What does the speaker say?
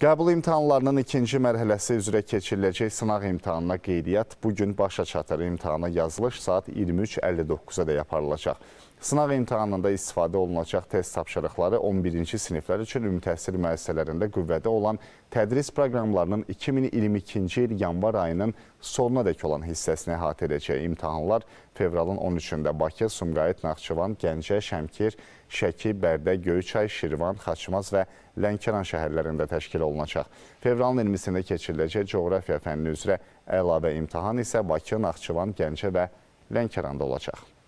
Qəbul imtahanlarının ikinci mərhələsi üzrə keçiriləcək sınaq imtahanına qeydiyyat bugün başa çatır. İmtahana yazılış saat 23.59-da yaparılacaq. Sınaq imtahanında istifadə olunacaq test tapşırıqları 11-ci siniflər üçün ümumi təhsil müəssisələrində qüvvədə olan tədris proqramlarının 2022-ci il yanvar ayının sonuna dək olan hissəsini əhatə edəcək imtahanlar fevralın 13-də Bakı, Sumqayıt, Naxçıvan, Gəncə, Şəmkir, Şəki, Bərdə, Göyçay, Şirvan, Xaçmaz və Lənkəran şəhərlərində təşkil olunacaq olunacaq. Fevralın 20-sində keçiriləcək coğrafiya fənni üzrə əlavə imtahan isə Bakı, Naxçıvan, Gəncə və Lənkəranda olacaq.